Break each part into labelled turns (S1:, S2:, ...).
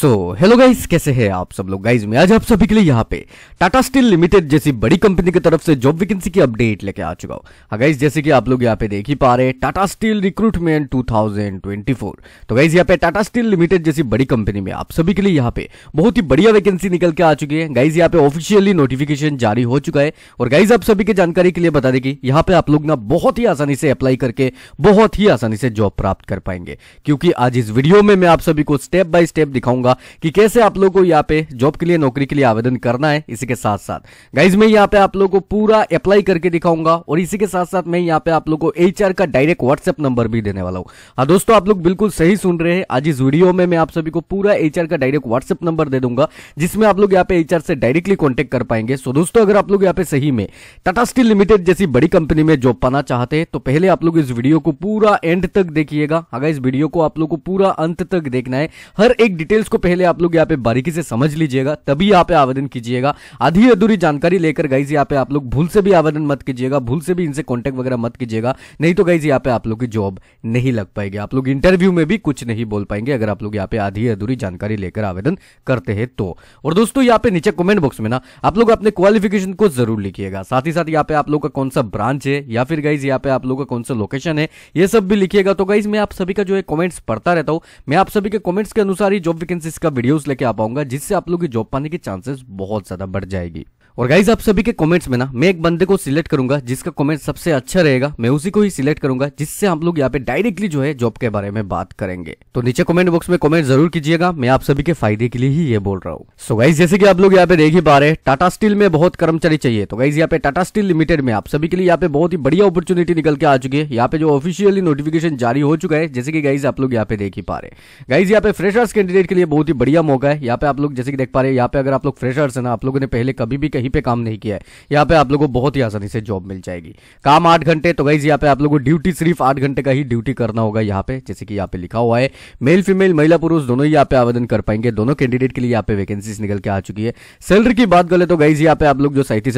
S1: so hello guys कैसे हैं आप सब लोग गाइस मैं आज आप सभी के लिए यहाँ पे टाटा स्टील लिमिटेड जैसी बड़ी कंपनी की तरफ से जॉब वैकेंसी की अपडेट लेके आ चुका हूँ हाँ गाइस जैसे कि आप लोग यहाँ पे देख ही पा रहे हैं टाटा स्टील रिक्रूटमेंट 2024 तो गाइस यहाँ पे टाटा स्टील लिमिटेड जैसी बड़ी कंपनी में आप सभी के लिए यहाँ पे बहुत ही बढ़िया वैकेंसी निकल के आ चुकी है गाइज यहाँ पे ऑफिशियली नोटिफिकेशन जारी हो चुका है और गाइज आप सभी की जानकारी के लिए बता देगी यहाँ पे आप लोग ना बहुत ही आसानी से अप्लाई करके बहुत ही आसानी से जॉब प्राप्त कर पाएंगे क्योंकि आज इस वीडियो में मैं आप सभी को स्टेप बाय स्टेप दिखाऊंगा बताऊंगा कि कैसे आप लोग को यहाँ पे जॉब के लिए नौकरी के लिए आवेदन करना है इसी के साथ साथ गाइज मैं यहाँ पे आप लोग को पूरा अप्लाई करके दिखाऊंगा और इसी के साथ साथ मैं यहाँ पे आप लोग को एच का डायरेक्ट व्हाट्सएप नंबर भी देने वाला हूँ हाँ दोस्तों आप लोग बिल्कुल सही सुन रहे हैं आज इस वीडियो में मैं आप सभी को पूरा एच का डायरेक्ट व्हाट्सएप नंबर दे दूंगा जिसमें आप लोग यहाँ पे एच से डायरेक्टली कॉन्टेक्ट कर पाएंगे सो दोस्तों अगर आप लोग यहाँ पे सही में टाटा स्टील लिमिटेड जैसी बड़ी कंपनी में जॉब पाना चाहते हैं तो पहले आप लोग इस वीडियो को पूरा एंड तक देखिएगा अगर हाँ, इस वीडियो को आप लोग को पूरा अंत तक देखना है हर एक डिटेल्स को पहले आप लोग यहाँ पे बारीकी से समझ लीजिएगा तभी यहाँ पे आवेदन कीजिएगा आधी अधूरी जानकारी लेकर गाइज यहाँ पे आप लोग भूल से भी आवेदन मत कीजिएगा भूल से भी इनसे कॉन्टेक्ट वगैरह मत कीजिएगा नहीं तो गाइज यहाँ पे आप लोग की जॉब नहीं लग पाएगी आप लोग इंटरव्यू में भी कुछ नहीं बोल पाएंगे अगर आप लोग यहाँ पे आधी अधूरी जानकारी लेकर आवेदन करते हैं तो और दोस्तों यहाँ पे नीचे कॉमेंट बॉक्स में ना आप लोग अपने क्वालिफिकेशन को जरूर लिखिएगा साथ ही साथ यहाँ पे आप लोग का कौन सा ब्रांच है या फिर गाइज यहाँ पे आप लोग का कौन सा लोकेशन है ये सब भी लिखिएगा तो गाइज मैं आप सभी का जो है कॉमेंट्स पढ़ता रहता हूँ मैं आप सभी के कॉमेंट्स के अनुसार ही जॉब वैकेंसी डिफरेंसेस का वीडियोस लेके आ पाऊंगा जिससे आप लोग की जॉब पाने की चांसेस बहुत ज्यादा बढ़ जाएगी और गाइज आप सभी के कमेंट्स में ना मैं एक बंदे को सिलेक्ट करूंगा जिसका कमेंट सबसे अच्छा रहेगा मैं उसी को ही सिलेक्ट करूंगा जिससे हम लोग यहाँ पे डायरेक्टली जो है जॉब के बारे में बात करेंगे तो नीचे कमेंट बॉक्स में कमेंट जरूर कीजिएगा मैं आप सभी के फायदे के लिए ही ये बोल रहा हूँ सो गाइज जैसे कि आप लोग यहाँ पे देख ही पा रहे टाटा स्टील में बहुत कर्मचारी चाहिए तो गाइज यहाँ पे टाटा स्टील लिमिटेड में आप सभी के लिए यहाँ पे बहुत ही बढ़िया अपॉर्चुनिटी निकल के आ चुकी है यहाँ पे जो ऑफिशियली नोटिफिकेशन जारी हो चुका है जैसे कि गाइज आप लोग यहाँ पे देख ही पा रहे गाइज यहाँ पे फ्रेशर्स कैंडिडेट के लिए बहुत ही बढ़िया मौका है यहाँ पे आप लोग जैसे कि देख पा रहे हैं यहाँ पे अगर आप लोग फ्रेशर्स है ना आप लोगों ने पहले कभी भी कहीं पे काम नहीं किया है यहाँ पे आप लोगों को बहुत ही आसानी से जॉब मिल जाएगी काम आठ घंटे तो गाइज यहाँ पे आप लोगों को ड्यूटी सिर्फ आठ घंटे का ही ड्यूटी करना होगा यहाँ पे जैसे कि यहाँ पे लिखा हुआ है मेल फीमेल महिला पुरुष दोनों ही यहाँ पे आवेदन कर पाएंगे दोनों कैंडिडेट के लिए यहाँ पे वैकेंसी निकल के आ चुकी है सैलरी की बात करें तो गाइज यहाँ पे आप लोग जो सैंतीस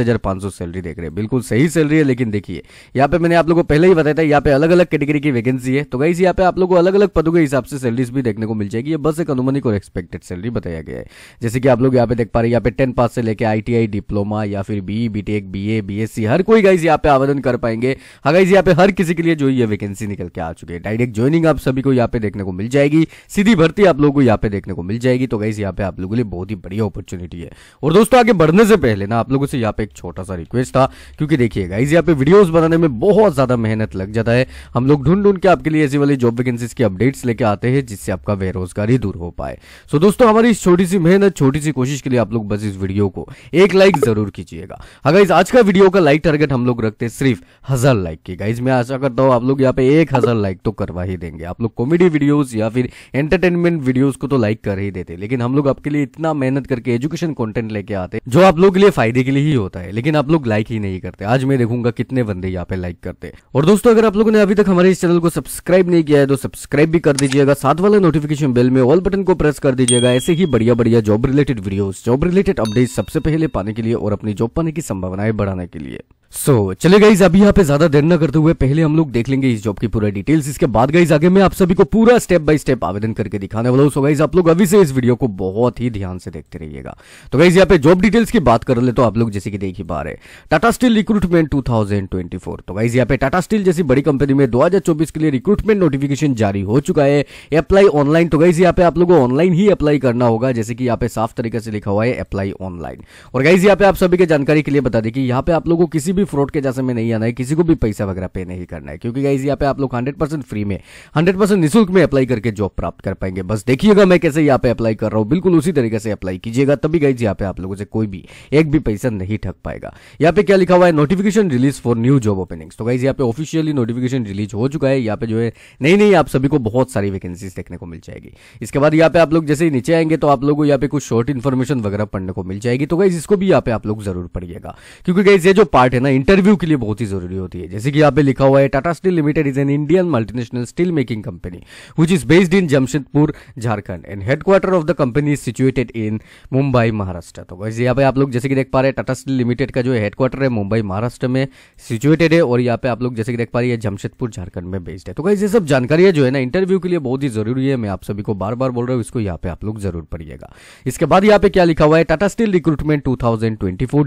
S1: सैलरी देख रहे हैं बिल्कुल सही सैलरी है लेकिन देखिए यहाँ पे मैंने आप लोग को पहले ही बताया था यहाँ पे अलग अलग कैटेगरी की वैकेंसी है तो गाइज यहाँ पे आप लोग को अलग अलग पदों के हिसाब से सैलरीज भी देखने को मिल जाएगी बस एक अनुमानिक और एक्सपेक्टेड सैलरी बताया गया है जैसे कि आप लोग यहाँ पे देख पा रहे हैं यहाँ पे टेन पास से लेकर आई टी डिप्लोमा या फिर B B tech B A B S C हर कोई गाइज यहाँ पे आवेदन कर पाएंगे हाँ गाइज यहाँ पे हर किसी के लिए जो ये वैकेंसी निकल के आ चुकी है डायरेक्ट ज्वाइनिंग आप सभी को यहाँ पे देखने को मिल जाएगी सीधी भर्ती आप लोगों को यहाँ पे देखने को मिल जाएगी तो गाइज यहाँ पे आप लोगों के लिए बहुत ही बढ़िया अपॉर्चुनिटी है और दोस्तों आगे बढ़ने से पहले ना आप लोगों से यहाँ पे एक छोटा सा रिक्वेस्ट था क्योंकि देखिए गाइज यहाँ पे वीडियोज बनाने में बहुत ज्यादा मेहनत लग जाता है हम लोग ढूंढ ढूंढ के आपके लिए ऐसी वाली जॉब वैकेंसीज के अपडेट्स लेके आते हैं जिससे आपका बेरोजगारी दूर हो पाए सो दोस्तों हमारी छोटी सी मेहनत छोटी सी कोशिश के लिए आप लोग बस इस वीडियो को एक लाइक जरूर कीजिएगा हाँ आज का वीडियो का लाइक टारगेट हम लोग रखते हैं सिर्फ हजार लाइक की गाइज मैं आशा करता हूँ आप लोग यहाँ पे एक हजार लाइक तो करवा ही देंगे आप लोग कॉमेडी वीडियोस या फिर एंटरटेनमेंट वीडियोस को तो लाइक कर ही देते लेकिन हम लोग आपके लिए इतना मेहनत करके एजुकेशन कॉन्टेंट लेके आते जो आप लोग के लिए फायदे के लिए ही होता है लेकिन आप लोग लाइक ही नहीं करते आज मैं देखूंगा कितने बंदे यहाँ पे लाइक करते और दोस्तों अगर आप लोगों ने अभी तक हमारे इस चैनल को सब्सक्राइब नहीं किया है तो सब्सक्राइब भी कर दीजिएगा साथ वाले नोटिफिकेशन बेल में ऑल बटन को प्रेस कर दीजिएगा ऐसे ही बढ़िया बढ़िया job related videos job related update सबसे पहले पाने के लिए और अपनी जॉब पाने की संभावनाएं बढ़ाने के लिए सो so, चले गाइज अभी यहाँ पे ज्यादा देर ना करते हुए पहले हम लोग देख लेंगे इस जॉब की पूरा डिटेल्स इसके बाद गाइज आगे मैं आप सभी को पूरा स्टेप बाय स्टेप आवेदन करके दिखाने वाला हूँ सो गाइज आप लोग अभी से इस वीडियो को बहुत ही ध्यान से देखते रहिएगा तो गाइज यहाँ पे जॉब डिटेल्स की बात कर ले तो आप लोग जैसे कि देख ही पा रहे टाटा स्टील रिक्रूटमेंट टू तो गाइज यहाँ पे टाटा स्टील जैसी बड़ी कंपनी में दो के लिए रिक्रूटमेंट नोटिफिकेशन जारी हो चुका है अप्लाई ऑनलाइन तो गाइज यहाँ पे आप लोग ऑनलाइन ही अप्लाई करना होगा जैसे कि यहाँ पे साफ तरीके से लिखा हुआ है अप्लाई ऑनलाइन और गाइज यहाँ पे आप सभी के जानकारी के लिए बता दें कि यहाँ पे आप लोगों को किसी भी भी फ्रॉड के जैसे में नहीं आना है किसी को भी पैसा वगैरह पे नहीं करना है क्योंकि गाइज यहाँ पे आप लोग हंड्रेड परसेंट फ्री में हंड्रेड परसेंट निःशुल्क में अप्लाई करके जॉब प्राप्त कर पाएंगे बस देखिएगा मैं कैसे यहाँ पे अप्लाई कर रहा हूँ बिल्कुल उसी तरीके से अप्लाई कीजिएगा तभी गाइज यहाँ पे आप लोगों से कोई भी एक भी पैसा नहीं ठक पाएगा यहाँ पे क्या लिखा हुआ है notification release for new job opening तो गाइज यहाँ पे ऑफिशियली नोटिफिकेशन रिलीज हो चुका है यहाँ पे जो है नहीं नहीं आप सभी को बहुत सारी वैकेंसीज देखने को मिल जाएगी इसके बाद यहाँ पे आप लोग जैसे ही नीचे आएंगे तो आप लोगों को यहाँ पे कुछ शॉर्ट इन्फॉर्मेशन वगैरह पढ़ने को मिल जाएगी तो गाइज इसको भी यहाँ पे आप लोग जरूर पढ़िएगा क्योंकि गाइज ये जो पार्ट है ना इंटरव्यू के लिए बहुत ही जरूरी होती है जैसे कि यहाँ पे लिखा हुआ है Tata steel limited is an Indian multinational steel making company which is based in Jamshedpur Jharkhand and headquarter of the company is situated in Mumbai Maharashtra तो वैसे यहाँ पे आप लोग जैसे कि देख पा रहे हैं टाटा स्टील लिमिटेड का जो हेडक्वार्टर है मुंबई महाराष्ट्र में सिचुएटेड है और यहाँ पे आप लोग जैसे कि देख पा रही है जमशेदपुर झारखंड में बेस्ड है तो गाइज सब जानकारी जो है ना इंटरव्यू के लिए बहुत ही जरूरी है मैं आप सभी को बार बार बोल रहा हूँ इसको यहाँ पे आप लोग जरूर पढ़िएगा इसके बाद यहाँ पे क्या लिखा हुआ है Tata steel recruitment two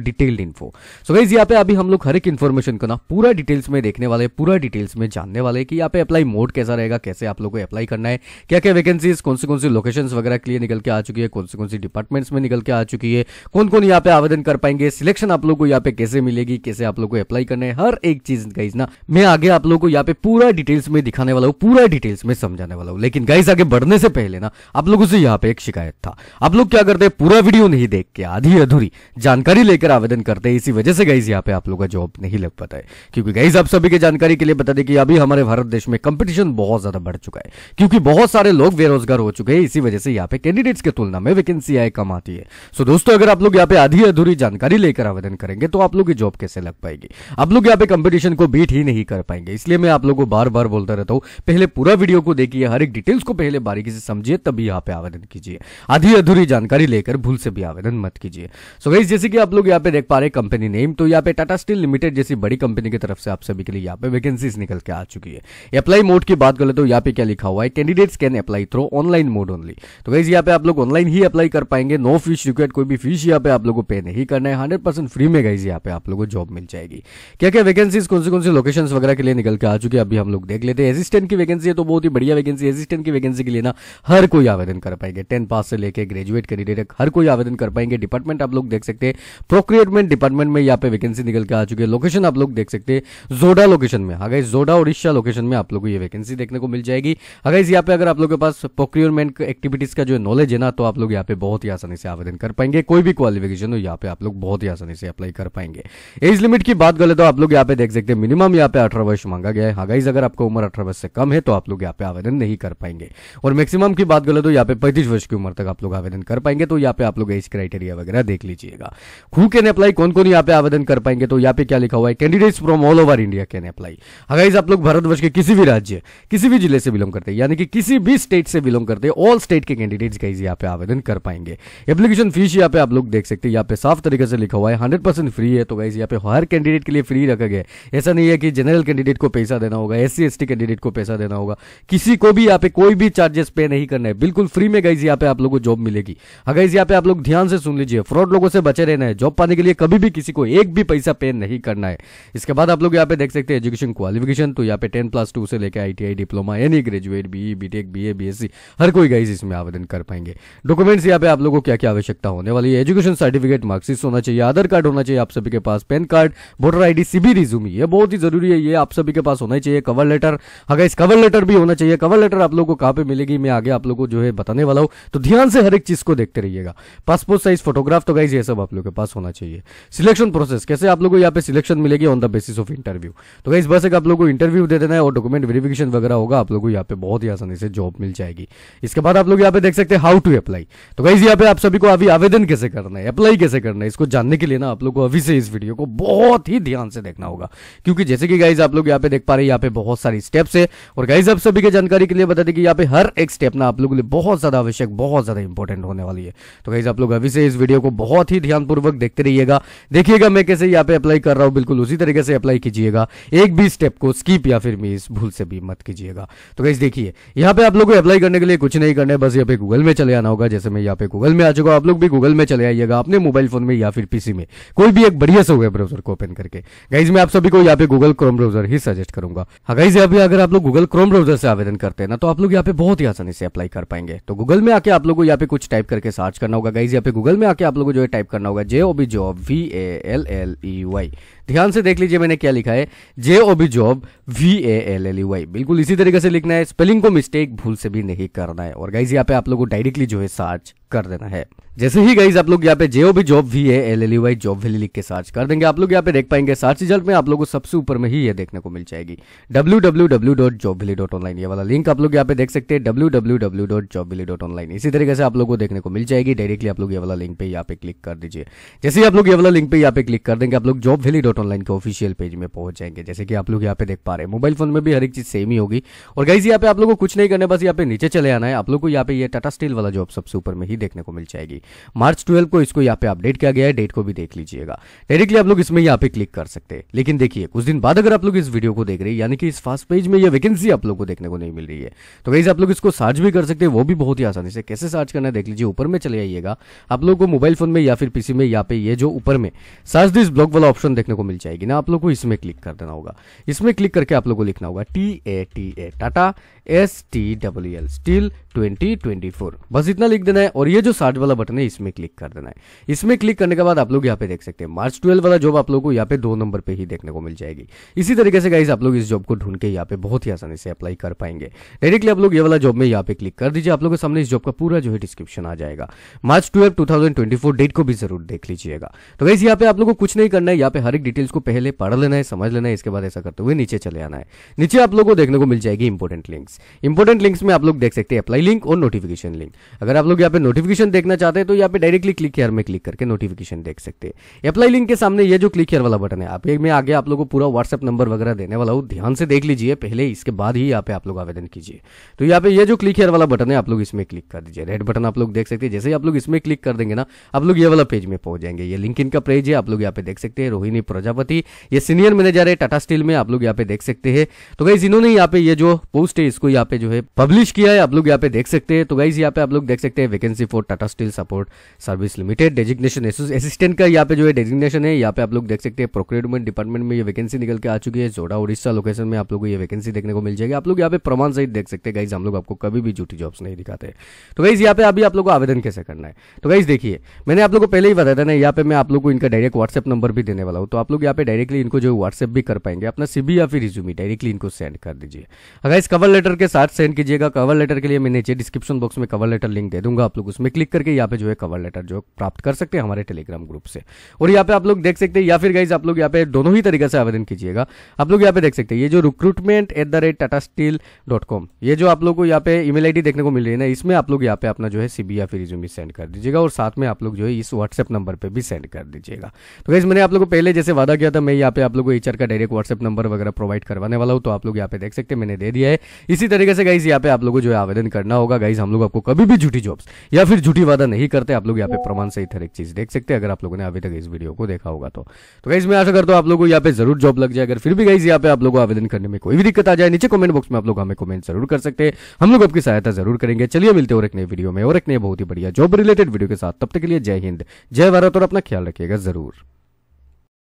S1: detailed info so guys यहाँ पे अभी हम लोग हर एक इन्फॉर्मेशन को ना पूरा डिटेल्स में देखने वाले पूरा डिटेल्स में जानने वाले कि यहाँ पे अप्लाई मोड कैसा रहेगा कैसे आप लोगों को अप्लाई करना है क्या क्या वैकेंसीज कौन सी कौन सी लोकेशन वगैरह क्लियर निकल के आ चुकी है कौन सी कौन सी डिपार्टमेंट्स में निकल के आ चुकी है कौन कौन यहाँ पे आवेदन कर पाएंगे सिलेक्शन आप लोग को यहाँ पे कैसे मिलेगी कैसे आप लोग को अप्लाई करना है हर एक चीज गाइज ना मैं आगे आप लोग को यहाँ पे पूरा डिटेल्स में दिखाने वाला हूँ पूरा डिटेल्स में समझाने वाला हूँ लेकिन गाइज आगे बढ़ने से पहले ना आप लोगों से यहाँ पे एक शिकायत था आप लोग क्या करते हैं पूरा वीडियो नहीं देख के आधी अधूरी जानकारी लेकर आवेदन करते हैं इसी वजह से गाइज यहाँ पे आप लोग का जॉब नहीं लग पाता है क्योंकि गाइज आप सभी की जानकारी के लिए बता दें कि अभी हमारे भारत देश में कंपटीशन बहुत ज्यादा बढ़ चुका है क्योंकि बहुत सारे लोग बेरोजगार हो चुके हैं इसी वजह से यहाँ पे कैंडिडेट्स की तुलना में वैकेंसी आए कम आती है सो दोस्तों अगर आप लोग यहाँ पे आधी अधूरी जानकारी लेकर आवेदन करेंगे तो आप लोग की जॉब कैसे लग पाएगी आप लोग यहाँ पे कंपटीशन को बीट ही नहीं कर पाएंगे इसलिए मैं आप लोग को बार बार बोलता रहता हूँ पहले पूरा वीडियो को देखिए हर एक डिटेल्स को पहले बारीकी से समझिए तभी यहाँ पे आवेदन कीजिए आधी अधूरी जानकारी लेकर भूल से भी आवेदन मत कीजिए सो so, जैसे कि आप लोग यहाँ पे देख पा रहे कंपनी नेम तो यहाँ पे टाटा स्टील लिमिटेड जैसी बड़ी कंपनी की तरफ से आप सभी के लिए यहाँ पे वैकेंसीज निकल के आ चुकी है अप्लाई मोड की बात करें तो यहाँ पे क्या लिखा हुआ है candidates can apply through online mode only तो वैसे यहाँ पे आप लोग ऑनलाइन ही अप्लाई कर पाएंगे नो फीस रिक्वेट कोई भी फीस यहाँ पे आप लोगों को पे नहीं करना है हंड्रेड फ्री में गई यहाँ पे आप लोगों को जॉब मिल जाएगी क्या क्या वैकेंसीज कौन सी कौन सी लोकेशन वगैरह के लिए निकल के आ चुके हैं अभी हम लोग देख लेते हैं असिस्टेंट की वैकेंसी है तो बहुत ही बढ़िया वैकेंसी असिस्टेंट की वैकेंसी के लिए ना हर कोई आवेदन कर पाएंगे टेन पास से लेकर ग्रेजुएट कैंडिडेट हर कोई आवेदन कर पाएंगे डिपार्टमेंट आप लोग देख सकते हैं प्रोक्रिएटमेंट डिपार्टमेंट में यहाँ पे वैकेंसी निकल के आ चुकी है लोकेशन आप लोग देख सकते हैं जोडा लोकेशन में अगर जोडा उड़ीसा लोकेशन में आप लोग को ये वैकेंसी देखने को मिल जाएगी हाँ यहाँ पे अगर आप लोग के पास प्रोक्रियमेंट एक्टिविटीज का जो नॉलेज है ना तो आप लोग यहाँ पे बहुत ही आसानी से आवेदन कर पाएंगे कोई भी क्वालिफिकेशन हो यहाँ पे आप लोग बहुत ही आसानी से अप्लाई कर पाएंगे एज लिमिट की बात करें तो आप लोग यहाँ पे देख सकते हैं मिनिमम यहाँ पे अठारह वर्ष मांगा गया है हाँ अगर आपको उम्र अठारह वर्ष से कम है तो आप लोग यहाँ पे आवेदन नहीं कर पाएंगे और मैक्सिमम की बात करें तो यहाँ पे पैंतीस वर्ष की उम्र तक आप लोग आवेदन कर पाएंगे तो यहाँ पे आप लोग एज क्राइटेरिया वगैरह देख लीजिएगा हु कैन अप्लाई कौन कौन यहाँ पे आवेदन कर पाएंगे तो यहाँ पे क्या लिखा हुआ है candidates from all over India can apply अगर आप लोग भारतवर्ष के किसी भी राज्य किसी भी जिले से बिलोंग करते हैं यानी कि किसी भी स्टेट से बिलोंग करते हैं ऑल स्टेट के कैंडिडेट्स का यहाँ पे आवेदन कर पाएंगे एप्लीकेशन फीस यहाँ पे आप लोग देख सकते हैं यहाँ पे साफ तरीके से लिखा हुआ है हंड्रेड फ्री है तो गाइज यहाँ पे हर कैंडिडेट के लिए फ्री रखा गया ऐसा नहीं है कि जनरल कैंडिडेट को पैसा देना होगा एस सी कैंडिडेट को पैसा देना होगा किसी को भी यहाँ पे कोई भी चार्जेस पे नहीं करना है बिल्कुल फ्री में गाइज यहाँ पे आप लोग को जॉब मिलेगी अगर यहाँ पे आप लोग ध्यान से सुन लीजिए फ्रॉड लोगों से बचे रहना है जॉब पाने के लिए कभी भी किसी को एक भी पैसा पे नहीं करना है इसके बाद आप लोग यहाँ पे देख सकते हैं एजुकेशन क्वालिफिकेशन तो यहाँ पे टेन प्लस टू से लेकर I T diploma any graduate B B tech B A B S C हर कोई गाइज इसमें आवेदन कर पाएंगे डॉक्यूमेंट्स यहाँ पे आप लोगों को क्या क्या आवश्यकता होने वाली है एजुकेशन सर्टिफिकेट मार्क्सिस होना चाहिए आधार कार्ड होना चाहिए आप सभी के पास PAN card voter ID CV resume ये बहुत ही जरूरी है ये आप सभी के पास होना चाहिए कवर लेटर अगर इस कवर लेटर भी होना चाहिए कवर लेटर आप लोगों को कहाँ पे मिलेगी मैं आगे आप लोगों को जो है बताने वाला हूँ तो ध्यान से हर एक चीज को देखते रहिएगा पासपोर्ट साइज फोटोग्राफ तो गाइज ये सब आप लोगों के पास होना चाहिए सिलेक्शन प्रोसेस कैसे आप लोगों को यहाँ पे सिलेक्शन मिलेगी on the basis of interview तो इस बस एक आप लोगों को इंटरव्यू दे देना है और डॉक्यूमेंट वेरिफिकेशन वगैरह होगा आप लोगों को यहाँ पे बहुत ही आसानी से जॉब मिल जाएगी इसके बाद आप लोग यहाँ पे देख सकते हैं हाउ टू अप्लाई तो गाइज यहाँ पे आप सभी को अभी आवेदन कैसे करना है अप्लाई कैसे करना है इसको जानने के लिए ना आप लोग को अभी से इस वीडियो को बहुत ही ध्यान से देखना होगा क्योंकि जैसे कि गाइज आप लोग यहाँ पे देख पा रहे हैं यहाँ पे बहुत सारी स्टेप्स है और गाइज आप सभी की जानकारी के लिए बता दें कि यहाँ पे हर एक स्टेप ना आप लोगों के लिए बहुत ज्यादा आवश्यक बहुत ज्यादा इंपॉर्टेंट होने वाली है तो गाइज आप लोग अभी से इस वीडियो को बहुत ही ध्यानपूर्वक देखते रहिएगा देखिएगा मैं कैसे यहाँ पे अप्लाई अप्लाई कर रहा हूं बिल्कुल उसी तरीके से अप्लाई कीजिएगा एक भी स्टेप को स्कीप या फिर मिस भूल से भी मत कीजिएगा तो गाइस देखिए यहां पे आप लोग को अप्लाई करने के लिए कुछ नहीं करना है बस यहाँ पे गूगल में चले आना होगा जैसे मैं यहाँ पे गूगल में आ चुका आप लोग भी गूगल में चले आइएगा अपने मोबाइल फोन में या फिर पीसी में कोई भी एक बढ़िया सा वेब ब्राउजर को ओपन करके गाइज मैं आप सभी को यहाँ पे गूगल क्रोम ब्राउजर ही सजेस्ट करूंगा गाइज हाँ, पे अगर आप लोग गूगल क्रोम ब्राउजर से आवेदन करते हैं ना तो आप लोग यहाँ पे बहुत ही आसानी से अप्लाई कर पाएंगे तो गूगल में आके आप लोग को यहाँ पे कुछ टाइप करके सर्च करना होगा गाइज यहाँ पे गूगल में आके आप लोग को जो है टाइप करना होगा J O B job V A L L E はい ध्यान से देख लीजिए मैंने क्या लिखा है J O B job V A L L Y बिल्कुल इसी तरीके से लिखना है स्पेलिंग को मिस्टेक भूल से भी नहीं करना है और गाइज यहाँ पे आप लोगों को डायरेक्टली जो है सर्च कर देना है जैसे ही गाइज आप लोग यहाँ पे J O B job V A L L Y job valley लिख के सर्च कर देंगे आप लोग यहाँ पे देख पाएंगे सर्च रिजल्ट में आप लोगों को सबसे ऊपर में ही ये देखने को मिल जाएगी W W W dot job valley dot online ये वाला लिंक आप लोग यहाँ पे देख सकते हैं W W W dot job valley dot online इसी तरीके से आप लोग को देखने को मिल जाएगी डायरेक्टली आप लोग ये वाला लिंक पे यहाँ पे क्लिक कर दीजिए जैसे ही आप लोग ये वाला लिंक पे यहाँ पे क्लिक कर देंगे आप लोग job valley dot dot online के ऑफिशियल पेज में पहुंच जाएंगे जैसे कि आप लोग यहाँ पे देख पा रहे हैं मोबाइल फोन में भी हर एक चीज सेम ही होगी और गाइज यहाँ पे आप लोगों को कुछ नहीं करने बस यहाँ पे नीचे चले आना है आप लोग को यहाँ पे ये टाटा स्टील वाला जॉब सबसे ऊपर में ही देखने को मिल जाएगी मार्च ट्वेल्व को इसको यहाँ पे अपडेट किया गया है डेट को भी देख लीजिएगा डायरेक्टली आप लोग इसमें यहाँ पे क्लिक कर सकते हैं लेकिन देखिए कुछ दिन बाद अगर आप लोग इस वीडियो को देख रहे हैं यानी कि इस फास्ट पेज में यह वैकेंसी आप लोग को देखने को नहीं मिल रही है तो गाइज आप लोग इसको सर्च भी कर सकते हैं वो भी बहुत ही आसानी से कैसे सर्च करना है देख लीजिए ऊपर में चले आइएगा आप लोग को मोबाइल फोन में या फिर पीसी में यहाँ पे ये जो ऊपर में सर्च दिस ब्लॉग वाला ऑप्शन देखने को मिल जाएगी ना आप लोग को इसमें क्लिक कर देना होगा इसमें क्लिक करके आप लोग को लिखना होगा T A T A Tata S T W L steel 2024 बस इतना लिख देना है और ये जो साठ वाला बटन है इसमें क्लिक कर देना है इसमें क्लिक करने के बाद आप लोग यहाँ पे देख सकते हैं मार्च ट्वेल्व वाला जॉब आप लोग को यहाँ पे दो नंबर पे ही देखने को मिल जाएगी इसी तरीके से गाइस आप लोग इस जॉब को ढूंढ के यहाँ पे बहुत ही आसानी से अप्लाई कर पाएंगे डायरेक्टली आप लोग ये वाला जॉब में यहाँ पे क्लिक कर दीजिए आप लोग के सामने इस जॉब का पूरा जो है डिस्क्रिप्शन आ जाएगा मार्च ट्वेल्व टू डेट को भी जरूर देख लीजिएगा तो गाइस यहाँ पे आप लोग को कुछ नहीं करना है यहाँ पे हर एक डिटेल्स को पहले पढ़ लेना है समझ लेना है इसके बाद ऐसा करते हुए नीचे चले आना है नीचे आप लोग को देखने को मिल जाएगी इंपोर्टेंट लिंक्स इंपोर्टेंट लिंक्स में आप लोग देख सकते हैं अप्लाई लिंक और नोटिफिकेशन लिंक अगर आप लोग यहाँ पे नोटिफिकेशन देखना चाहते हैं तो यहाँ पे डायरेक्टली क्लिक हेयर में क्लिक करके नोटिफिकेशन देख सकते हैं अप्लाई लिंक के सामने ये जो क्लिक हेयर वाला बटन है आप मैं आगे आप लोगों को पूरा व्हाट्सअप नंबर वगैरह देने वाला हूँ ध्यान से देख लीजिए पहले इसके बाद ही यहाँ पे आप लोग आवेदन कीजिए तो यहाँ पे ये जो क्लिक हेयर वाला बटन है आप लोग इसमें क्लिक कर दीजिए रेड बटन आप लोग देख सकते हैं जैसे ही आप लोग इसमें क्लिक कर देंगे ना आप लोग ये वाला पेज में पहुंच जाएंगे ये लिंक इनका पेज है आप लोग यहाँ पे देख सकते हैं रोहिणी प्रजापति ये सीनियर मैनेजर है टाटा स्टील में आप लोग यहाँ पे देख सकते हैं तो गाइज इन्होंने यहाँ पे ये जो पोस्ट है इसको यहाँ पे जो है पब्लिश किया है आप लोग यहाँ पे पे देख सकते हैं तो गाइज यहाँ पे आप लोग देख सकते हैं vacancy for Tata steel support service limited designation assistant का यहाँ पे जो है डेजिग्नेशन है यहाँ पे आप लोग देख सकते हैं प्रोक्योरमेंट डिपार्टमेंट में ये वैकेंसी निकल के आ चुकी है जोड़ा उड़ीसा लोकेशन में आप लोग को ये वैकेंसी देखने को मिल जाएगी आप लोग यहाँ पे प्रमाण सहित देख सकते हैं गाइज हम लोग आपको कभी भी झूठी जॉब्स नहीं दिखाते तो गाइज यहाँ पे अभी आप लोग को आवेदन कैसे करना है तो गाइज देखिए मैंने आप लोग को पहले ही बताया था ना यहाँ पे मैं आप लोग को इनका डायरेक्ट व्हाट्सएप नंबर भी देने वाला हूँ तो आप लोग यहाँ पे डायरेक्टली इनको जो व्हाट्सएप भी कर पाएंगे अपना सीबी या फिर रिज्यूमी डायरेक्टली इनको सेंड कर दीजिए अगर इस कवर लेटर के साथ सेंड कीजिएगा कवर लेटर के लिए मैंने नीचे डिस्क्रिप्शन बॉक्स में कवर लेटर लिंक दे दूंगा आप लोग उसमें क्लिक करके यहाँ पे जो है कवर लेटर जो प्राप्त कर सकते हैं हमारे टेलीग्राम ग्रुप से और यहाँ पे आप लोग देख सकते हैं या फिर गाइज आप लोग यहाँ पे दोनों ही तरीके से आवेदन कीजिएगा आप लोग यहाँ पे देख सकते हैं ये जो recruitment at the rate Tata steel dot com ये जो आप लोग को यहाँ पे ईमेल आईडी देखने को मिल रही है ना इसमें आप लोग यहाँ पे अपना जो है सीबी या फिर रिज्यूमी सेंड कर दीजिएगा और साथ में आप लोग जो है इस व्हाट्सएप नंबर पर भी सेंड कर दीजिएगा तो गाइज मैंने आप लोग को पहले जैसे वादा किया था मैं यहाँ पे आप लोग को एचआर का डायरेक्ट व्हाट्सएप नंबर वगैरह प्रोवाइड करवाने वाला हूँ तो आप लोग यहाँ पे देख सकते हैं मैंने दे दिया है इसी तरीके से गाइज यहाँ पे आप लोग को जो है आवेदन करना करना होगा गाइज हम लोग आपको कभी भी झूठी जॉब्स या फिर झूठी वादा नहीं करते आप लोग यहाँ पे प्रमाण सहित हर एक चीज देख सकते हैं अगर आप लोगों ने अभी तक इस वीडियो को देखा होगा तो तो गाइज मैं आशा करता हूँ आप लोगों को यहाँ पे जरूर जॉब लग जाए अगर फिर भी गाइज यहाँ पे आप लोगों को आवेदन करने में कोई भी दिक्कत आ जाए नीचे कमेंट बॉक्स में आप लोग हमें कमेंट जरूर कर सकते हैं हम लोग आपकी सहायता जरूर करेंगे चलिए मिलते और एक नए वीडियो में और एक नए बहुत ही बढ़िया जॉब रिलेटेड वीडियो के साथ तब तक के लिए जय हिंद जय भारत और अपना ख्याल रखिएगा जरूर